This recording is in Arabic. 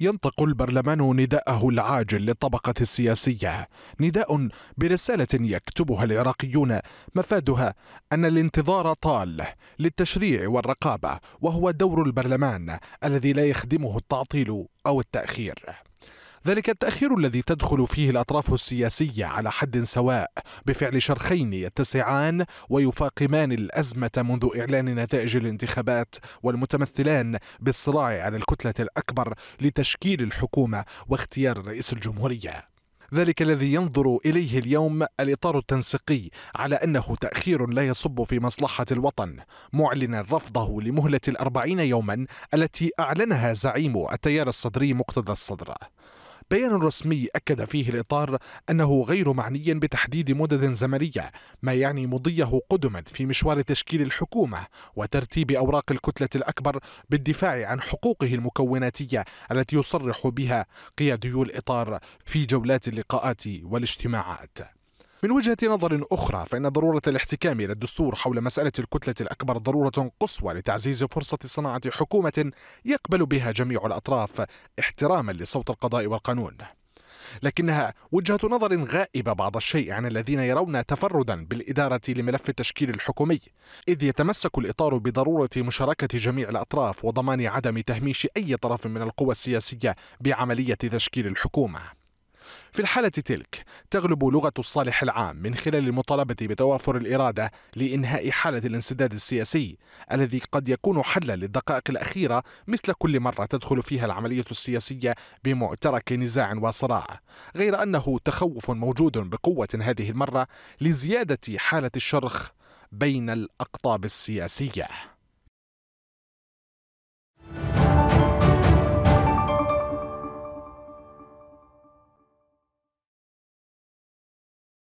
ينطق البرلمان نداءه العاجل للطبقة السياسية نداء برسالة يكتبها العراقيون مفادها أن الانتظار طال للتشريع والرقابة وهو دور البرلمان الذي لا يخدمه التعطيل أو التأخير ذلك التأخير الذي تدخل فيه الأطراف السياسية على حد سواء بفعل شرخين يتسعان ويفاقمان الأزمة منذ إعلان نتائج الانتخابات والمتمثلان بالصراع على الكتلة الأكبر لتشكيل الحكومة واختيار رئيس الجمهورية ذلك الذي ينظر إليه اليوم الإطار التنسيقي على أنه تأخير لا يصب في مصلحة الوطن معلنا رفضه لمهلة الأربعين يوما التي أعلنها زعيم التيار الصدري مقتدى الصدر بيان رسمي أكد فيه الإطار أنه غير معني بتحديد مدد زمنية ما يعني مضيه قدما في مشوار تشكيل الحكومة وترتيب أوراق الكتلة الأكبر بالدفاع عن حقوقه المكوناتية التي يصرح بها قياديو الإطار في جولات اللقاءات والاجتماعات من وجهة نظر أخرى فإن ضرورة الاحتكام إلى الدستور حول مسألة الكتلة الأكبر ضرورة قصوى لتعزيز فرصة صناعة حكومة يقبل بها جميع الأطراف احتراما لصوت القضاء والقانون لكنها وجهة نظر غائبة بعض الشيء عن الذين يرون تفردا بالإدارة لملف التشكيل الحكومي إذ يتمسك الإطار بضرورة مشاركة جميع الأطراف وضمان عدم تهميش أي طرف من القوى السياسية بعملية تشكيل الحكومة في الحالة تلك تغلب لغة الصالح العام من خلال المطالبة بتوافر الإرادة لإنهاء حالة الانسداد السياسي الذي قد يكون حلا للدقائق الأخيرة مثل كل مرة تدخل فيها العملية السياسية بمعترك نزاع وصراع غير أنه تخوف موجود بقوة هذه المرة لزيادة حالة الشرخ بين الأقطاب السياسية